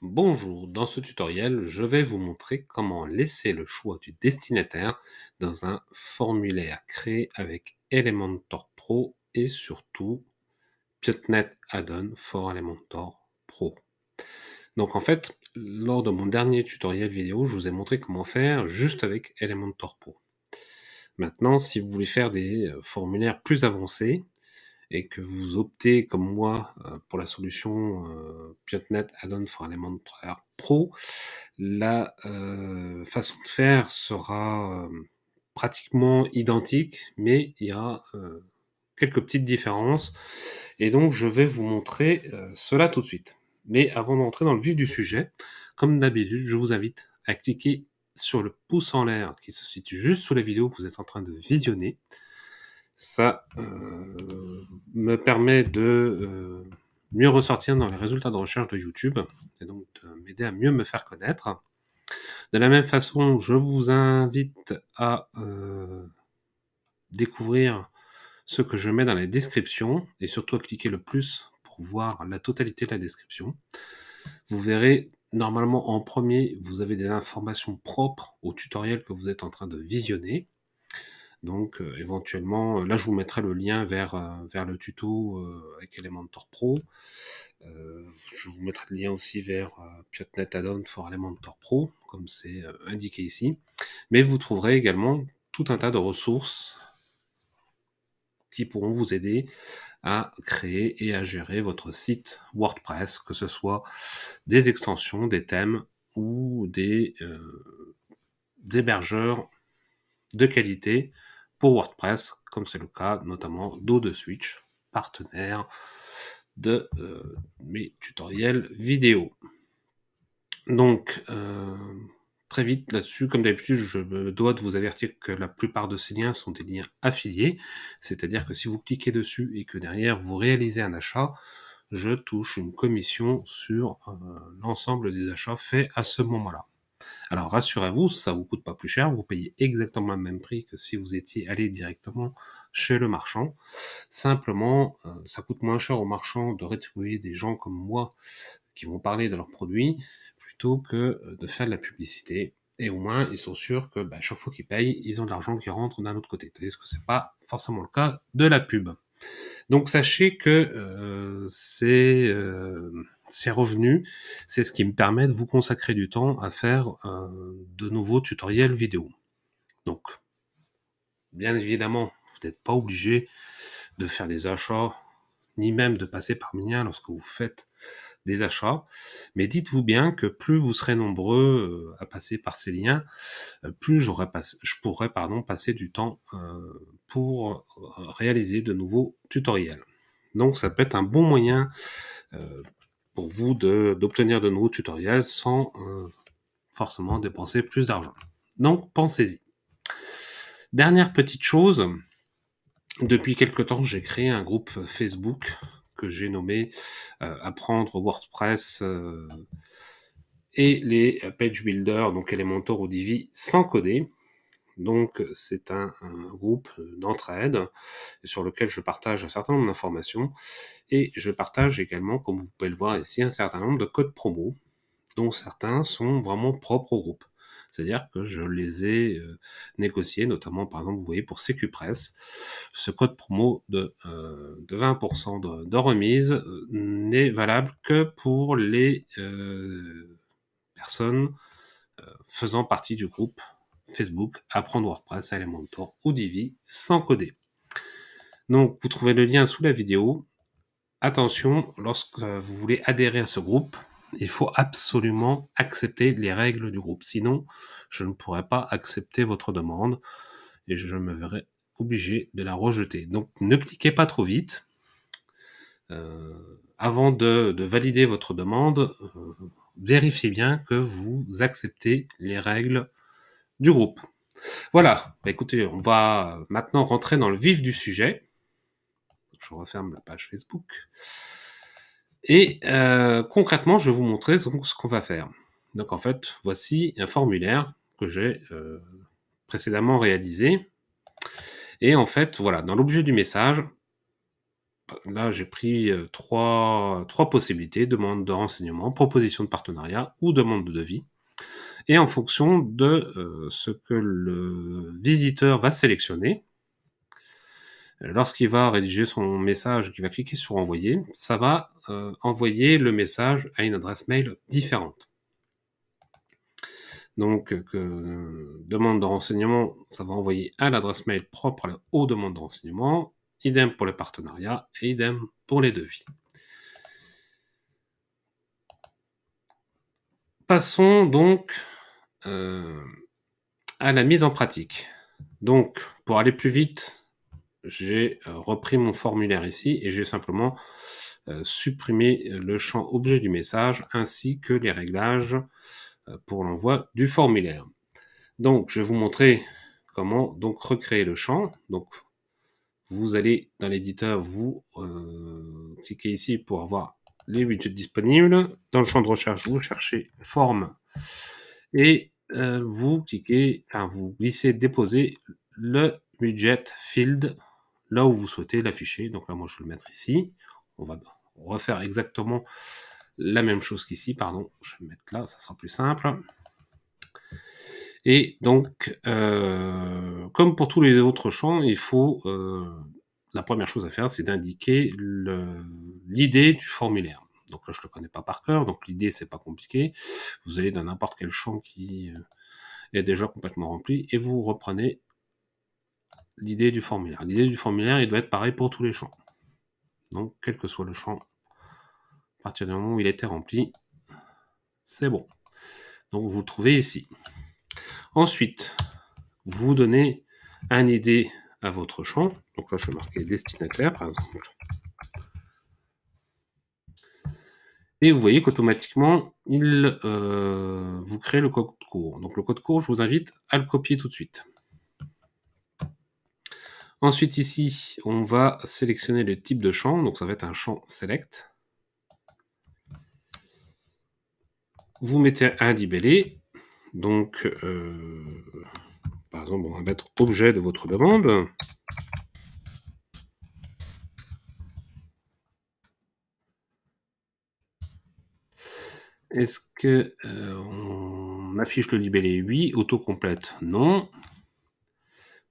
Bonjour, dans ce tutoriel, je vais vous montrer comment laisser le choix du destinataire dans un formulaire créé avec Elementor Pro et surtout Piotnet Add-on for Elementor Pro. Donc en fait, lors de mon dernier tutoriel vidéo, je vous ai montré comment faire juste avec Elementor Pro. Maintenant, si vous voulez faire des formulaires plus avancés, et que vous optez comme moi euh, pour la solution euh, Piotnet Add-on for Elementor Pro, la euh, façon de faire sera pratiquement identique, mais il y a quelques petites différences. Et donc je vais vous montrer cela tout de suite. Mais avant d'entrer dans le vif du sujet, comme d'habitude, je vous invite à cliquer sur le pouce en l'air qui se situe juste sous la vidéo que vous êtes en train de visionner ça euh, me permet de euh, mieux ressortir dans les résultats de recherche de YouTube et donc de m'aider à mieux me faire connaître. De la même façon, je vous invite à euh, découvrir ce que je mets dans la description et surtout à cliquer le plus pour voir la totalité de la description. Vous verrez, normalement en premier, vous avez des informations propres au tutoriel que vous êtes en train de visionner. Donc euh, éventuellement, euh, là je vous mettrai le lien vers, euh, le tuto avec Elementor Pro. je vous mettrai le lien aussi vers Piotnet Add-on for Elementor Pro, comme c'est indiqué ici. Mais vous trouverez également tout un tas de ressources qui pourront vous aider à créer et à gérer votre site WordPress, que ce soit des extensions, des thèmes ou des hébergeurs de qualité pour WordPress, comme c'est le cas notamment d'OdeSwitch, Switch, partenaire de euh, mes tutoriels vidéo. Donc, euh, très vite là-dessus, comme d'habitude, je dois de vous avertir que la plupart de ces liens sont des liens affiliés, c'est-à-dire que si vous cliquez dessus et que derrière vous réalisez un achat, je touche une commission sur euh, l'ensemble des achats faits à ce moment-là. Alors rassurez-vous, ça vous coûte pas plus cher, vous payez exactement le même prix que si vous étiez allé directement chez le marchand. Simplement, euh, ça coûte moins cher au marchand de rétribuer des gens comme moi qui vont parler de leurs produits plutôt que euh, de faire de la publicité. Et au moins, ils sont sûrs que bah, chaque fois qu'ils payent, ils ont de l'argent qui rentre d'un autre côté. C'est-à-dire que c'est pas forcément le cas de la pub. Donc sachez que euh, c'est ces revenus, c'est ce qui me permet de vous consacrer du temps à faire euh, de nouveaux tutoriels vidéo. Donc, bien évidemment, vous n'êtes pas obligé de faire des achats, ni même de passer par liens lorsque vous faites des achats. Mais dites-vous bien que plus vous serez nombreux euh, à passer par ces liens, euh, plus je pourrai pardon, passer du temps pour réaliser de nouveaux tutoriels. Donc ça peut être un bon moyen pour vous d'obtenir de, nouveaux tutoriels sans euh, forcément dépenser plus d'argent. Donc pensez-y. Dernière petite chose, depuis quelque temps j'ai créé un groupe Facebook que j'ai nommé euh, Apprendre WordPress euh, et les Page Builder, donc Elementor ou Divi sans coder. Donc c'est un, groupe d'entraide sur lequel je partage un certain nombre d'informations et je partage également, comme vous pouvez le voir ici, un certain nombre de codes promo dont certains sont vraiment propres au groupe. C'est-à-dire que je les ai euh, négociés, notamment par exemple, vous voyez, pour Press, ce code promo de, 20% euh, de, remise euh, n'est valable que pour les personnes faisant partie du groupe Facebook, apprendre WordPress, Elementor ou Divi sans coder. Donc, vous trouvez le lien sous la vidéo. Attention, lorsque vous voulez adhérer à ce groupe, il faut absolument accepter les règles du groupe. Sinon, je ne pourrai pas accepter votre demande et je me verrai obligé de la rejeter. Donc, ne cliquez pas trop vite. Euh, avant de, valider votre demande, euh, vérifiez bien que vous acceptez les règles du groupe. Voilà, bah, écoutez, on va maintenant rentrer dans le vif du sujet. Je referme la page Facebook. Et euh, concrètement, je vais vous montrer ce qu'on va faire. Donc en fait, voici un formulaire que j'ai euh, précédemment réalisé. Et en fait, voilà, dans l'objet du message, là j'ai pris euh, trois, trois possibilités, demande de renseignement, proposition de partenariat ou demande de devis et en fonction de euh, ce que le visiteur va sélectionner, lorsqu'il va rédiger son message, qu'il va cliquer sur envoyer, ça va euh, envoyer le message à une adresse mail différente. Donc, euh, que, demande de renseignement, ça va envoyer à l'adresse mail propre aux demandes de renseignement, idem pour le partenariat et idem pour les devis. Passons donc euh, à la mise en pratique. Donc, pour aller plus vite, j'ai euh, repris mon formulaire ici et j'ai simplement euh, supprimé le champ objet du message ainsi que les réglages pour l'envoi du formulaire. Donc, je vais vous montrer comment donc recréer le champ. Donc, vous allez dans l'éditeur, vous cliquez ici pour avoir les widgets disponibles. Dans le champ de recherche, vous cherchez forme et euh, vous cliquez, vous glissez, déposer le budget field là où vous souhaitez l'afficher. Donc là, moi, je vais le mettre ici. On va refaire exactement la même chose qu'ici. Pardon, je vais le mettre là, ça sera plus simple. Et donc, euh, comme pour tous les autres champs, il faut euh, la première chose à faire, c'est d'indiquer l'idée du formulaire. Donc là, je le connais pas par cœur. Donc l'idée, c'est pas compliqué. Vous allez dans n'importe quel champ qui euh, est déjà complètement rempli et vous reprenez l'idée du formulaire. L'idée du formulaire, il doit être pareil pour tous les champs. Donc, quel que soit le champ, à partir du moment où il était rempli, c'est bon. Donc, vous le trouvez ici. Ensuite, vous donnez un idée à votre champ. Donc là, je vais marquer destinataire, par exemple. Et vous voyez qu'automatiquement, il euh, vous crée le code court. Donc le code court, je vous invite à le copier tout de suite. Ensuite ici, on va sélectionner le type de champ. Donc ça va être un champ select. Vous mettez un libellé. Donc, euh, par exemple, on va mettre objet de votre demande. Est-ce que euh, on affiche le libellé Oui. complète Non.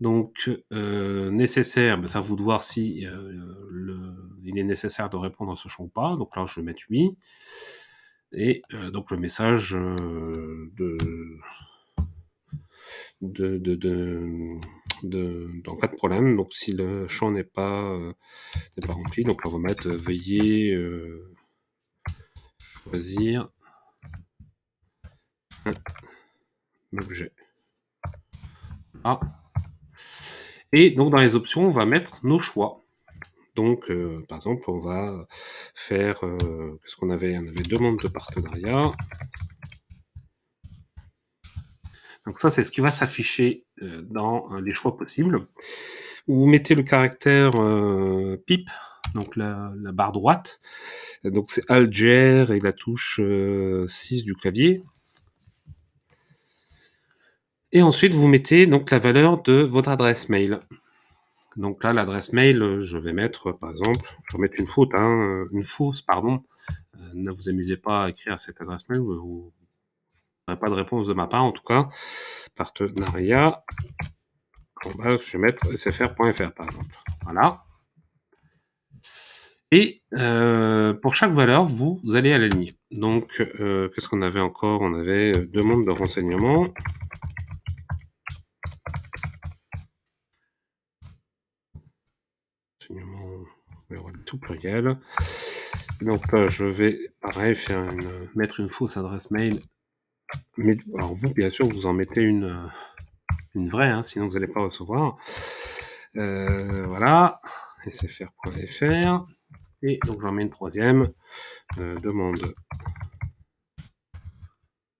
Donc, euh, nécessaire, ben, ça vous de voir si euh, il est nécessaire de répondre à ce champ ou pas. Donc là, je vais mettre oui. Et donc, le message de, de, de, de de problème. Donc si le champ n'est pas, pas rempli, donc là on va mettre veuillez choisir Hmm. l'objet. Ah. Et donc dans les options, on va mettre nos choix. Donc, euh, par exemple, on va faire euh, quest ce qu'on avait, on avait deux de partenariat. Donc ça, c'est ce qui va s'afficher euh, dans les choix possibles. Vous mettez le caractère PIP, donc la, barre droite. Donc c'est Alger et la touche 6 du clavier. Et ensuite, vous mettez donc la valeur de votre adresse mail. Donc là, l'adresse mail, euh, je vais mettre, par exemple, je vais mettre une faute, hein, euh, une fausse, pardon. Euh, ne vous amusez pas à écrire cette adresse mail, vous n'aurez pas de réponse de ma part, en tout cas. Partenariat, je vais mettre sfr.fr, par exemple. Voilà. Et pour chaque valeur, vous allez à la ligne. Donc, qu'est-ce qu'on avait encore On avait demande de renseignement. tout pluriel. Donc euh, je vais pareil faire une, mettre une fausse adresse mail. Mais, alors vous, bien sûr, vous en mettez une, euh, une vraie, hein, sinon vous n'allez pas recevoir. Euh, voilà, faire Et donc j'en mets une troisième euh, demande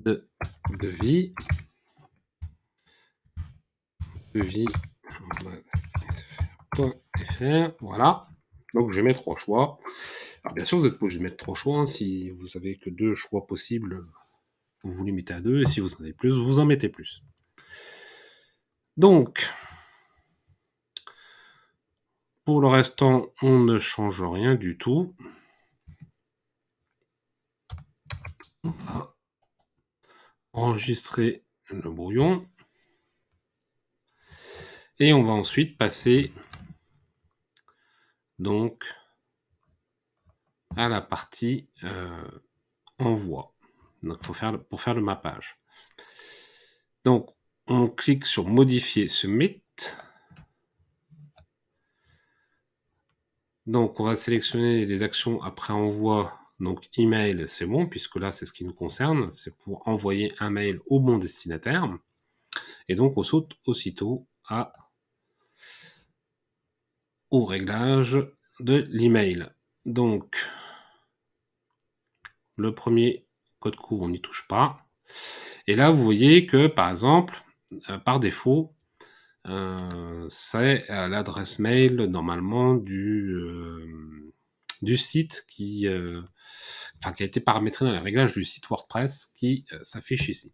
de vie, de vie, voilà. Donc je mets trois choix. Alors bien sûr, vous êtes obligé de mettre trois choix. Hein. Si vous avez que deux choix possibles, vous vous limitez à deux. Et si vous en avez plus, vous en mettez plus. Donc, pour le restant, on ne change rien du tout. On va enregistrer le brouillon. Et on va ensuite passer donc à la partie euh, envoi. Donc faut faire, pour faire le mappage. Donc on clique sur modifier ce mythe. Donc on va sélectionner les actions après envoi. Donc email, c'est bon, puisque là c'est ce qui nous concerne, c'est pour envoyer un mail au bon destinataire. Et donc on saute aussitôt à réglage réglages de l'email. Donc, le premier code court, on n'y touche pas. Et là, vous voyez que, par exemple, euh, par défaut, euh, c'est euh, l'adresse mail normalement du, du site qui, enfin, qui a été paramétré dans les réglages du site WordPress qui s'affiche ici.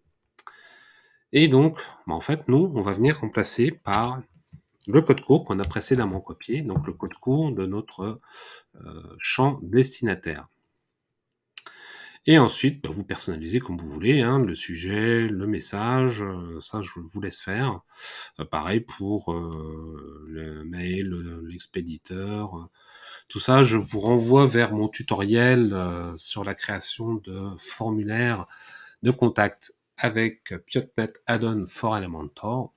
Et donc, bah, en fait, nous, on va venir remplacer par le code court qu'on a précédemment copié, donc le code court de notre euh, champ destinataire. Et ensuite, bah, vous personnalisez comme vous voulez, hein, le sujet, le message, euh, ça je vous laisse faire. Euh, pareil pour le mail, l'expéditeur, tout ça, je vous renvoie vers mon tutoriel sur la création de formulaires de contact avec Piotnet Add-on for Elementor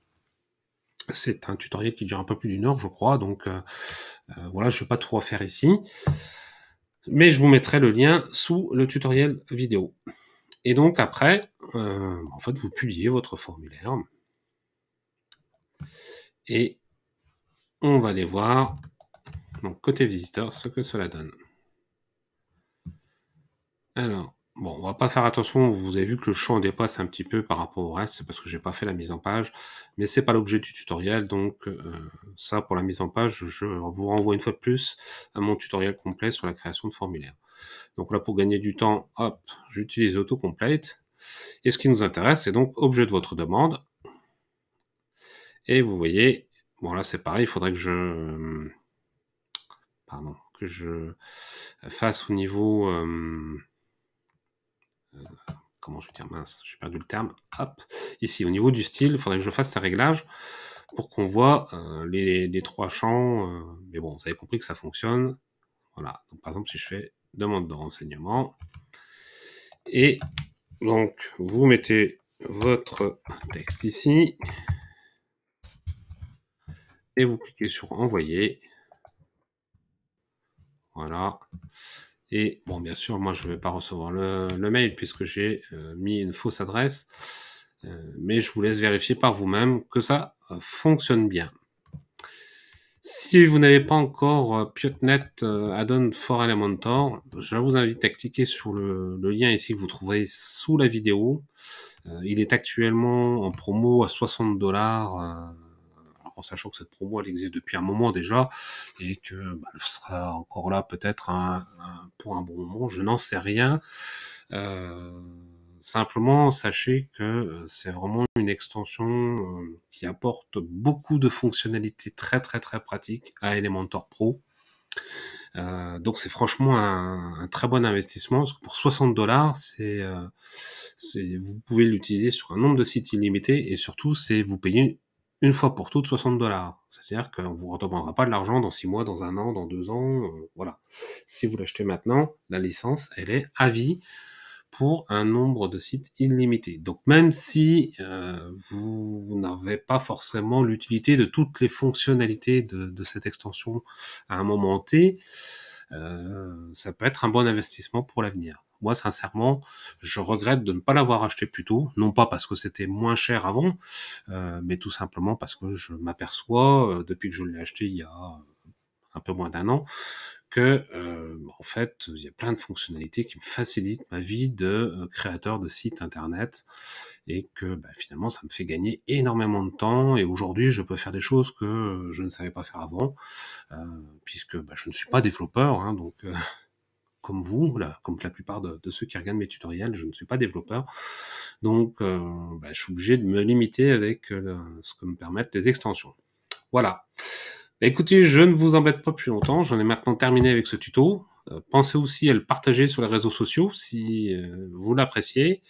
c'est un tutoriel qui dure un peu plus d'une heure, je crois. Donc euh, euh, voilà, je ne vais pas tout refaire ici. Mais je vous mettrai le lien sous le tutoriel vidéo. Et donc après, euh, en fait, vous publiez votre formulaire. Et on va aller voir, donc côté visiteur, ce que cela donne. Alors, Bon, on va pas faire attention. Vous avez vu que le champ dépasse un petit peu par rapport au reste. C'est parce que j'ai pas fait la mise en page. Mais c'est pas l'objet du tutoriel. Donc, euh, ça, pour la mise en page, je vous renvoie une fois de plus à mon tutoriel complet sur la création de formulaires. Donc là, pour gagner du temps, hop, j'utilise autocomplete. Et ce qui nous intéresse, c'est donc objet de votre demande. Et vous voyez, bon là c'est pareil, il faudrait que je... Pardon, que je fasse au niveau... Euh, comment je vais mince, j'ai perdu le terme, hop, ici, au niveau du style, il faudrait que je fasse un réglage pour qu'on voit euh, les, trois champs, euh, mais bon, vous avez compris que ça fonctionne, voilà, donc par exemple, si je fais demande de renseignement, et donc, vous mettez votre texte ici, et vous cliquez sur envoyer, voilà, et bon, bien sûr, moi, je ne vais pas recevoir le, mail puisque j'ai euh, mis une fausse adresse. Euh, mais je vous laisse vérifier par vous-même que ça euh, fonctionne bien. Si vous n'avez pas encore Piotnet Add-on for Elementor, je vous invite à cliquer sur le, lien ici que vous trouverez sous la vidéo. il est actuellement en promo à 60 dollars en sachant que cette promo elle existe depuis un moment déjà et que bah, elle sera encore là peut-être un, pour un bon moment. Je n'en sais rien. Euh, simplement, sachez que euh, c'est vraiment une extension euh, qui apporte beaucoup de fonctionnalités très très très pratiques à Elementor Pro. donc c'est franchement un, très bon investissement parce que pour 60 dollars, c'est, vous pouvez l'utiliser sur un nombre de sites illimité et surtout c'est vous payez une fois pour toutes 60 dollars. C'est-à-dire qu'on ne vous redemandera pas de l'argent dans 6 mois, dans un an, dans deux ans. Euh, voilà. Si vous l'achetez maintenant, la licence, elle est à vie pour un nombre de sites illimité. Donc même si euh, vous n'avez pas forcément l'utilité de toutes les fonctionnalités de, cette extension à un moment T, euh, ça peut être un bon investissement pour l'avenir. Moi, sincèrement, je regrette de ne pas l'avoir acheté plus tôt, non pas parce que c'était moins cher avant, euh, mais tout simplement parce que je m'aperçois, euh, depuis que je l'ai acheté il y a un peu moins d'un an, que euh, en fait, il y a plein de fonctionnalités qui me facilitent ma vie de créateur de site internet et que bah, finalement, ça me fait gagner énormément de temps. Et aujourd'hui, je peux faire des choses que je ne savais pas faire avant, puisque bah, je ne suis pas développeur, hein, donc comme vous, comme la plupart de, ceux qui regardent mes tutoriels, je ne suis pas développeur. Donc, euh, bah, je suis obligé de me limiter avec euh, ce que me permettent les extensions. Voilà. Bah, écoutez, je ne vous embête pas plus longtemps. J'en ai maintenant terminé avec ce tuto. Euh, pensez aussi à le partager sur les réseaux sociaux si vous l'appréciez.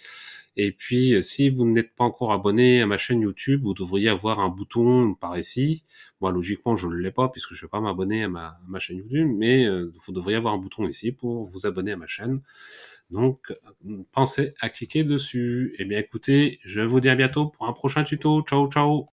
Et puis, euh, si vous n'êtes pas encore abonné à ma chaîne YouTube, vous devriez avoir un bouton par ici. Moi, logiquement, je ne l'ai pas puisque je ne vais pas m'abonner à, à ma, chaîne YouTube, mais euh, vous devriez avoir un bouton ici pour vous abonner à ma chaîne. Donc, pensez à cliquer dessus. Eh bien, écoutez, je vous dis à bientôt pour un prochain tuto. Ciao, ciao